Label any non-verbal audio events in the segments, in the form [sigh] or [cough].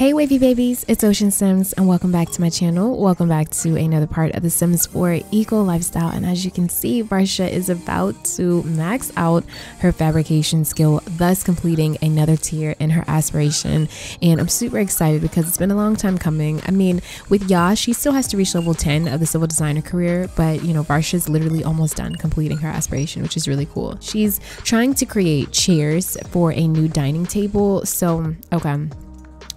Hey wavy babies, it's Ocean Sims and welcome back to my channel. Welcome back to another part of the Sims 4 Eco Lifestyle and as you can see, Varsha is about to max out her fabrication skill, thus completing another tier in her aspiration and I'm super excited because it's been a long time coming. I mean, with Yah, she still has to reach level 10 of the civil designer career, but you know, is literally almost done completing her aspiration, which is really cool. She's trying to create chairs for a new dining table, so okay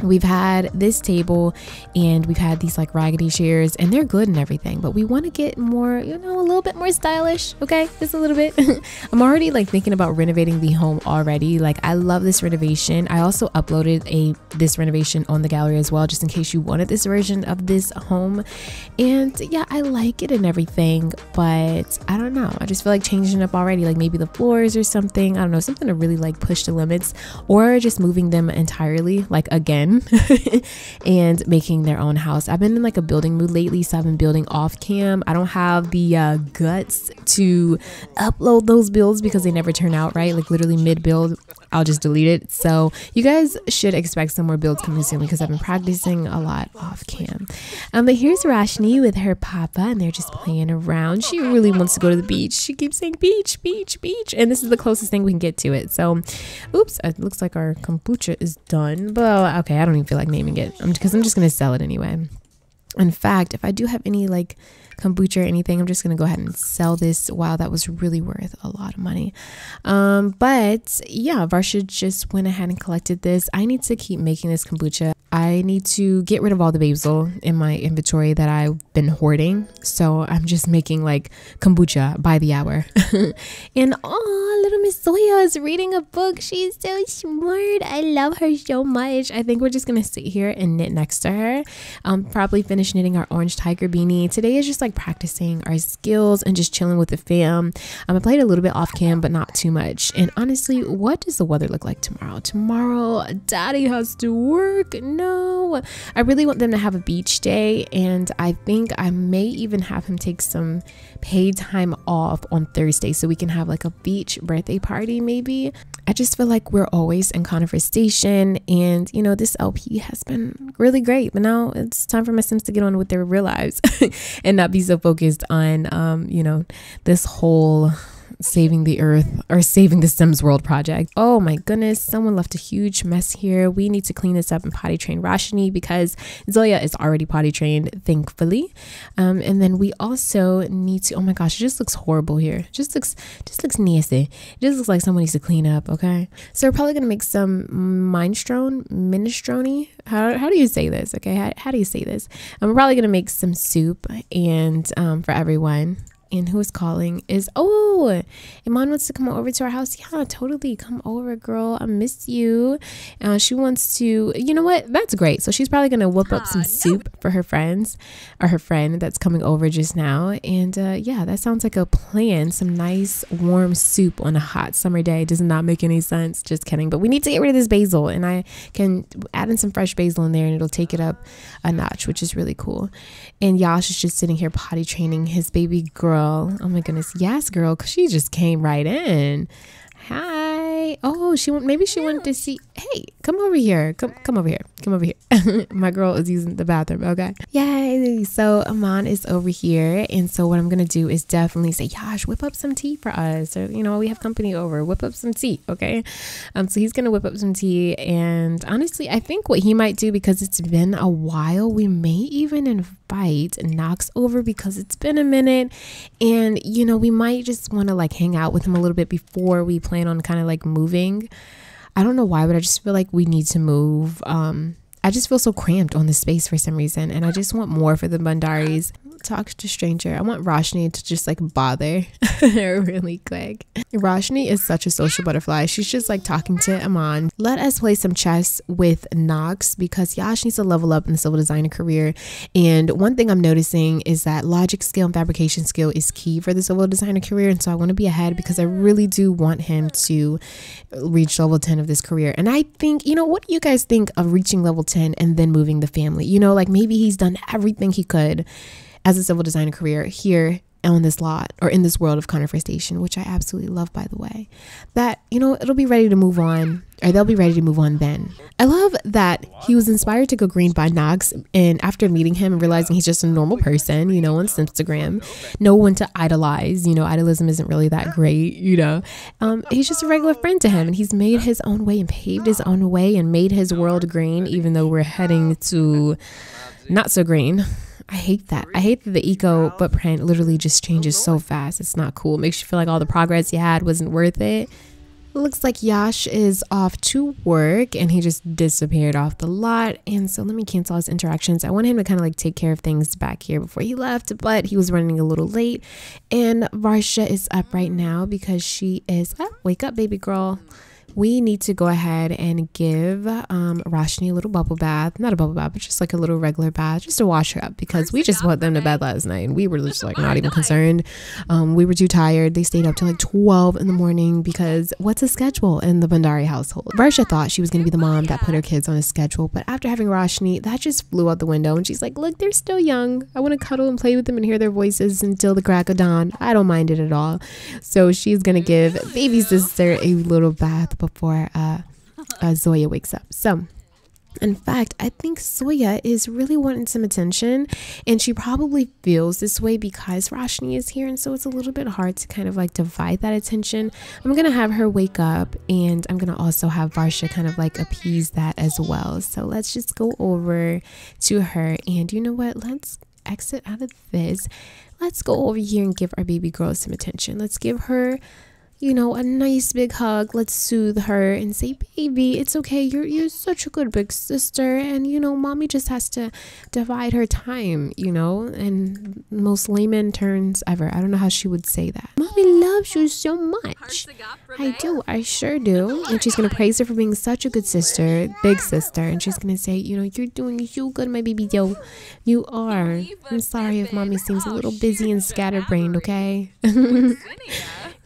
we've had this table and we've had these like raggedy chairs and they're good and everything but we want to get more you know a little bit more stylish okay just a little bit [laughs] i'm already like thinking about renovating the home already like i love this renovation i also uploaded a this renovation on the gallery as well just in case you wanted this version of this home and yeah i like it and everything but i don't know i just feel like changing up already like maybe the floors or something i don't know something to really like push the limits or just moving them entirely like again home [laughs] and making their own house. I've been in like a building mood lately, so I've been building off cam. I don't have the uh, guts to upload those builds because they never turn out right. Like literally mid build, I'll just delete it. So you guys should expect some more builds coming soon because I've been practicing a lot off cam. Um, but here's Rashni with her papa and they're just playing around. She really wants to go to the beach. She keeps saying beach, beach, beach. And this is the closest thing we can get to it. So, oops, it looks like our kombucha is done. But okay, I don't even feel like naming it because I'm, I'm just going to sell it anyway in fact, if I do have any like kombucha or anything, I'm just gonna go ahead and sell this. Wow, that was really worth a lot of money. Um, but yeah, Varsha just went ahead and collected this. I need to keep making this kombucha. I need to get rid of all the basil in my inventory that I've been hoarding. So I'm just making like kombucha by the hour. [laughs] and oh, little Miss Zoya is reading a book. She's so smart. I love her so much. I think we're just going to sit here and knit next to her. Um, probably finish knitting our orange tiger beanie. Today is just like practicing our skills and just chilling with the fam. Um, I played a little bit off cam, but not too much. And honestly, what does the weather look like tomorrow? Tomorrow, daddy has to work. No no. I really want them to have a beach day, and I think I may even have him take some paid time off on Thursday so we can have like a beach birthday party, maybe. I just feel like we're always in conversation, and you know, this LP has been really great, but now it's time for my Sims to get on with their real lives [laughs] and not be so focused on, um, you know, this whole saving the earth or saving the Sims World project. Oh my goodness, someone left a huge mess here. We need to clean this up and potty train Rashini because Zoya is already potty trained, thankfully. Um, and then we also need to, oh my gosh, it just looks horrible here. It just looks, just looks nasty. It just looks like someone needs to clean up, okay? So we're probably gonna make some minestrone, minestrone. How, how do you say this? Okay, how, how do you say this? I'm probably gonna make some soup and um, for everyone and who is calling is oh iman wants to come over to our house yeah totally come over girl i miss you uh, she wants to you know what that's great so she's probably gonna whip up some soup for her friends or her friend that's coming over just now and uh, yeah that sounds like a plan some nice warm soup on a hot summer day does not make any sense just kidding but we need to get rid of this basil and i can add in some fresh basil in there and it'll take it up a notch which is really cool and yash is just sitting here potty training his baby girl girl. Oh my goodness. Yes, girl. Cause she just came right in. Hi. Oh, she Maybe she yeah. wanted to see. Hey, come over here. Come, come over here. Come over here. [laughs] my girl is using the bathroom. Okay. Yay. So Aman is over here, and so what I'm gonna do is definitely say, Yash, whip up some tea for us, or you know, we have company over. Whip up some tea, okay? Um, so he's gonna whip up some tea, and honestly, I think what he might do because it's been a while, we may even invite and knocks over because it's been a minute. And, you know, we might just want to like hang out with him a little bit before we plan on kind of like moving. I don't know why, but I just feel like we need to move. Um, I just feel so cramped on the space for some reason. And I just want more for the Bundaris talk to stranger. I want Roshni to just like bother [laughs] her really quick. Roshni is such a social butterfly. She's just like talking to Aman. Let us play some chess with Knox because Yash needs to level up in the civil designer career. And one thing I'm noticing is that logic skill and fabrication skill is key for the civil designer career. And so I want to be ahead because I really do want him to reach level 10 of this career. And I think, you know, what do you guys think of reaching level 10 and then moving the family? You know, like maybe he's done everything he could as a civil designer career here on this lot or in this world of conversation, which I absolutely love, by the way, that, you know, it'll be ready to move on or they'll be ready to move on then. I love that he was inspired to go green by Knox and after meeting him and realizing he's just a normal person, you know, on Instagram, no one to idolize, you know, idolism isn't really that great, you know. Um, he's just a regular friend to him and he's made his own way and paved his own way and made his world green, even though we're heading to not so green. I hate that. I hate that the eco footprint literally just changes so fast. It's not cool. It makes you feel like all the progress you had wasn't worth it. it. Looks like Yash is off to work and he just disappeared off the lot. And so let me cancel his interactions. I want him to kind of like take care of things back here before he left, but he was running a little late. And Varsha is up right now because she is Wake up, baby girl we need to go ahead and give um, Rashni a little bubble bath. Not a bubble bath, but just like a little regular bath, just to wash her up because we just put them to bed last night and we were just like not even concerned. Um, we were too tired. They stayed up till like 12 in the morning because what's a schedule in the Bandari household? Varsha thought she was going to be the mom that put her kids on a schedule, but after having Rashni, that just flew out the window and she's like, look, they're still young. I want to cuddle and play with them and hear their voices until the crack of dawn. I don't mind it at all. So she's going to give baby sister a little bath before uh, uh, Zoya wakes up. So, in fact, I think Zoya is really wanting some attention, and she probably feels this way because Roshni is here, and so it's a little bit hard to kind of like divide that attention. I'm gonna have her wake up, and I'm gonna also have Varsha kind of like appease that as well. So let's just go over to her, and you know what? Let's exit out of this. Let's go over here and give our baby girl some attention. Let's give her you know, a nice big hug. Let's soothe her and say, baby, it's okay. You're, you're such a good big sister. And, you know, mommy just has to divide her time, you know, and most layman terms ever. I don't know how she would say that. Mommy loves you so much. I do. I sure do. And she's going to praise her for being such a good sister, big sister. And she's going to say, you know, you're doing so good, my baby. Yo, you are. I'm sorry if mommy seems a little busy and scatterbrained, okay? [laughs]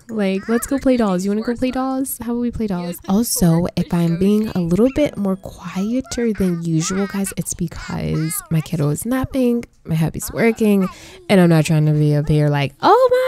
Like, let's go play dolls. You want to go play dolls? How about we play dolls? Also, if I'm being a little bit more quieter than usual, guys, it's because my kiddo is napping, my hubby's working, and I'm not trying to be up here like, oh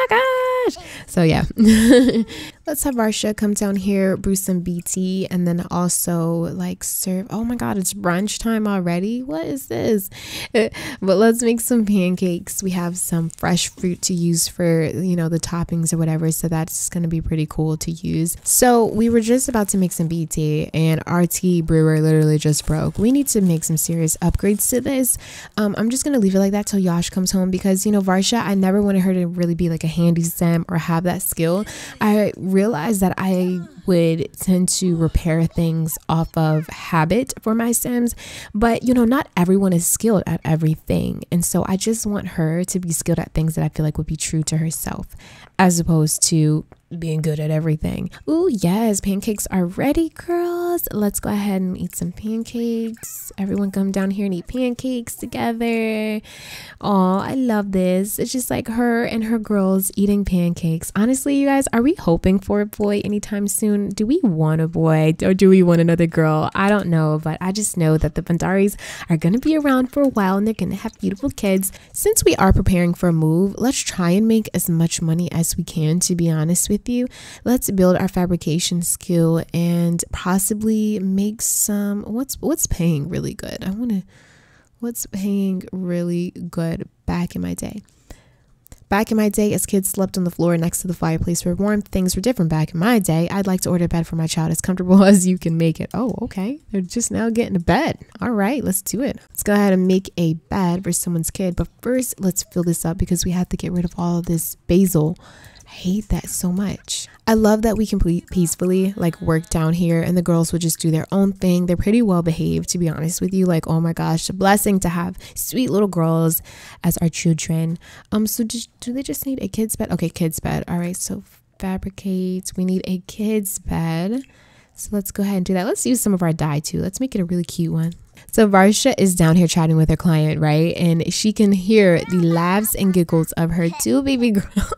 my gosh. So, yeah. [laughs] Let's have Varsha come down here, brew some BT, and then also like serve. Oh my God, it's brunch time already. What is this? Eh, but let's make some pancakes. We have some fresh fruit to use for, you know, the toppings or whatever. So that's going to be pretty cool to use. So we were just about to make some BT and our tea brewer literally just broke. We need to make some serious upgrades to this. Um, I'm just going to leave it like that till Yash comes home because, you know, Varsha, I never wanted her to really be like a handy sim or have that skill. I really realized that I would tend to repair things off of habit for my Sims, but you know, not everyone is skilled at everything. And so I just want her to be skilled at things that I feel like would be true to herself as opposed to being good at everything. Ooh, yes, pancakes are ready, girls. Let's go ahead and eat some pancakes. Everyone come down here and eat pancakes together. Oh, I love this. It's just like her and her girls eating pancakes. Honestly, you guys, are we hoping for a boy anytime soon? soon. Do we want a boy or do we want another girl? I don't know, but I just know that the Bandaris are going to be around for a while and they're going to have beautiful kids. Since we are preparing for a move, let's try and make as much money as we can, to be honest with you. Let's build our fabrication skill and possibly make some. What's, what's paying really good? I want to. What's paying really good back in my day? Back in my day, as kids slept on the floor next to the fireplace for warmth, things were different back in my day. I'd like to order a bed for my child as comfortable [laughs] as you can make it. Oh, okay. They're just now getting a bed. All right, let's do it. Let's go ahead and make a bed for someone's kid. But first, let's fill this up because we have to get rid of all of this basil hate that so much. I love that we can peacefully like work down here and the girls would just do their own thing. They're pretty well behaved, to be honest with you. Like, oh my gosh, a blessing to have sweet little girls as our children. Um, so do they just need a kid's bed? Okay, kid's bed. All right, so fabricate. We need a kid's bed. So let's go ahead and do that. Let's use some of our dye too. Let's make it a really cute one. So Varsha is down here chatting with her client, right? And she can hear the laughs and giggles of her two baby [laughs] girls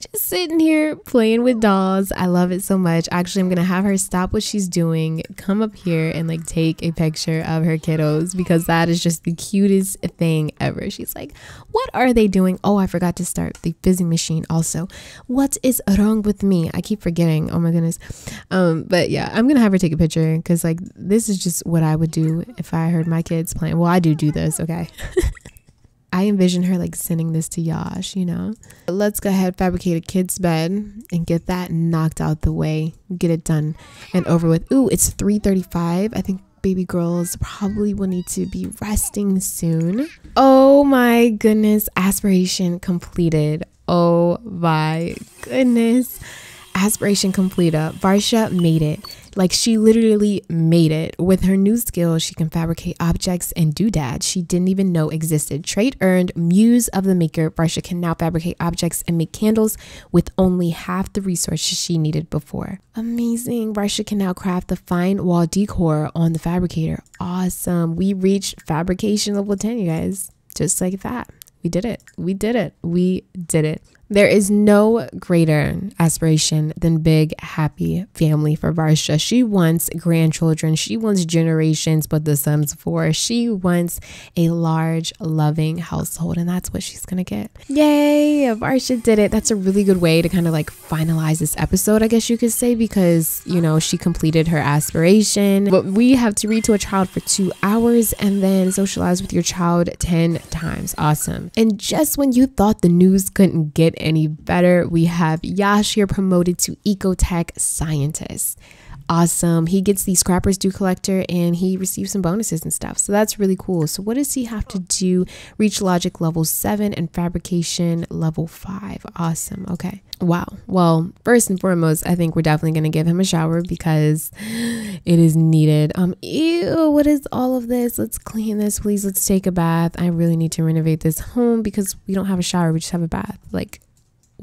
just sitting here playing with dolls. I love it so much. Actually, I'm going to have her stop what she's doing, come up here and like take a picture of her kiddos because that is just the cutest thing ever. She's like, What are they doing? Oh, I forgot to start the fizzing machine also. What is wrong with me? I keep forgetting. Oh my goodness. Um, but yeah, I'm going to have her take a picture because like this is just what I would do if I heard my kids playing. Well, I do do this, okay? [laughs] I envision her like sending this to Yash, you know? Let's go ahead, fabricate a kid's bed and get that knocked out the way. Get it done and over with. Ooh, it's 3.35. I think baby girls probably will need to be resting soon. Oh my goodness, aspiration completed. Oh my goodness. Aspiration complete up. Varsha made it. Like she literally made it. With her new skills, she can fabricate objects and doodads she didn't even know existed. Trait earned, muse of the maker, Barsha can now fabricate objects and make candles with only half the resources she needed before. Amazing. Barsha can now craft the fine wall decor on the fabricator. Awesome. We reached fabrication level 10, you guys. Just like that. We did it. We did it. We did it. There is no greater aspiration than big, happy family for Varsha. She wants grandchildren. She wants generations, but the sums for. She wants a large, loving household, and that's what she's gonna get. Yay! Varsha did it. That's a really good way to kind of like finalize this episode, I guess you could say, because you know she completed her aspiration. But we have to read to a child for two hours and then socialize with your child ten times. Awesome. And just when you thought the news couldn't get any better. We have Yash here promoted to ecotech scientist. Awesome. He gets the scrappers due collector and he receives some bonuses and stuff. So that's really cool. So what does he have to do? Reach logic level 7 and fabrication level 5. Awesome. Okay. Wow. Well, first and foremost, I think we're definitely going to give him a shower because it is needed. Um, ew, what is all of this? Let's clean this, please. Let's take a bath. I really need to renovate this home because we don't have a shower. We just have a bath. Like,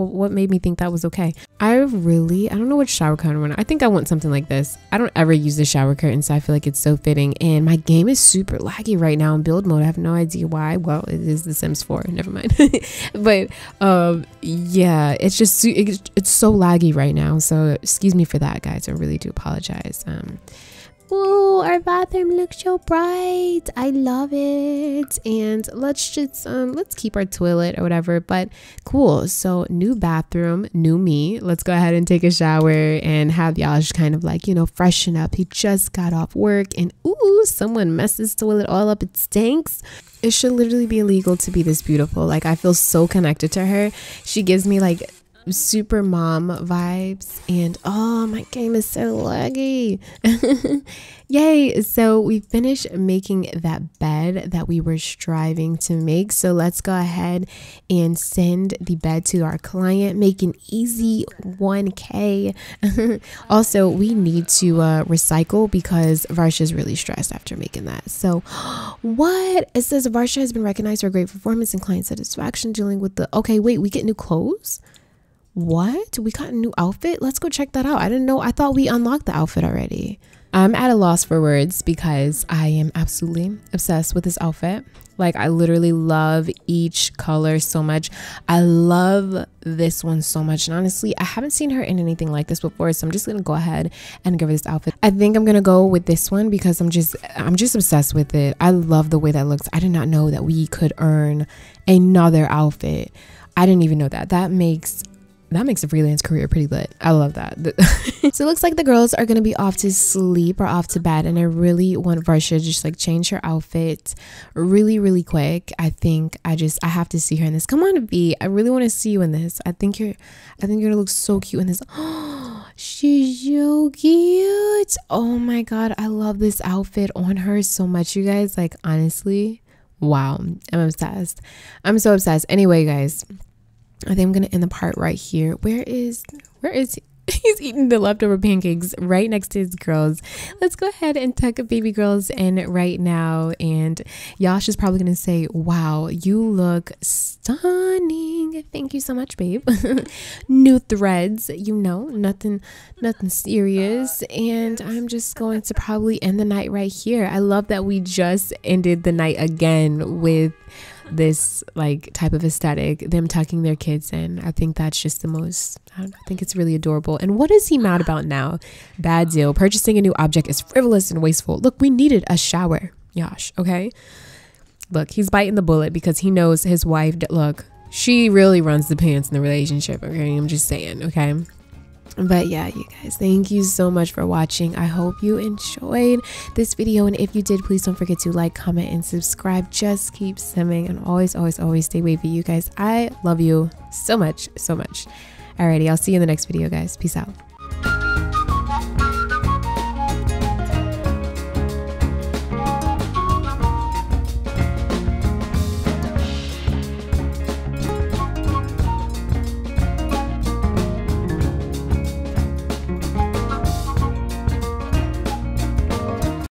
what made me think that was okay? I really, I don't know what shower curtain I want. I think I want something like this. I don't ever use the shower curtain, so I feel like it's so fitting. And my game is super laggy right now in build mode. I have no idea why. Well, it is The Sims 4. [laughs] Never mind. [laughs] but um, yeah, it's just it's so laggy right now. So excuse me for that, guys. I really do apologize. Um, Ooh, our bathroom looks so bright. I love it. And let's just um, let's keep our toilet or whatever. But cool. So new bathroom, new me. Let's go ahead and take a shower and have Yaj kind of like you know freshen up. He just got off work, and ooh, someone messes the toilet all up. It stinks it should literally be illegal to be this beautiful. Like I feel so connected to her. She gives me like super mom vibes and oh my game is so laggy [laughs] yay so we finished making that bed that we were striving to make so let's go ahead and send the bed to our client make an easy 1k [laughs] also we need to uh, recycle because varsha is really stressed after making that so [gasps] what it says varsha has been recognized for great performance and client satisfaction dealing with the okay wait we get new clothes what? We got a new outfit? Let's go check that out. I didn't know. I thought we unlocked the outfit already. I'm at a loss for words because I am absolutely obsessed with this outfit. Like, I literally love each color so much. I love this one so much. And honestly, I haven't seen her in anything like this before. So I'm just going to go ahead and give her this outfit. I think I'm going to go with this one because I'm just, I'm just obsessed with it. I love the way that looks. I did not know that we could earn another outfit. I didn't even know that. That makes that makes a freelance career pretty lit. I love that. [laughs] so it looks like the girls are gonna be off to sleep or off to bed, and I really want Varsha just like change her outfit really, really quick. I think I just I have to see her in this. Come on, V. I really want to see you in this. I think you're, I think you're gonna look so cute in this. [gasps] She's so cute. Oh my god, I love this outfit on her so much, you guys. Like honestly, wow, I'm obsessed. I'm so obsessed. Anyway, guys. I think I'm gonna end the part right here. Where is where is [laughs] he's eating the leftover pancakes right next to his girls. Let's go ahead and tuck baby girls in right now. And Yash is probably going to say, Wow, you look stunning. Thank you so much, babe. [laughs] New threads, you know, nothing, nothing serious. And I'm just going to probably end the night right here. I love that we just ended the night again with this like type of aesthetic, them tucking their kids in. I think that's just the most, I, I think it's really adorable. And what is he mad about now? Bad deal. Purchasing a new object is frivolous and wasteful. Look, we needed a shower, Yosh. okay? Look, he's biting the bullet because he knows his wife, look, she really runs the pants in the relationship, okay? I'm just saying, okay? but yeah you guys thank you so much for watching i hope you enjoyed this video and if you did please don't forget to like comment and subscribe just keep simming and always always always stay wavy you guys i love you so much so much alrighty i'll see you in the next video guys peace out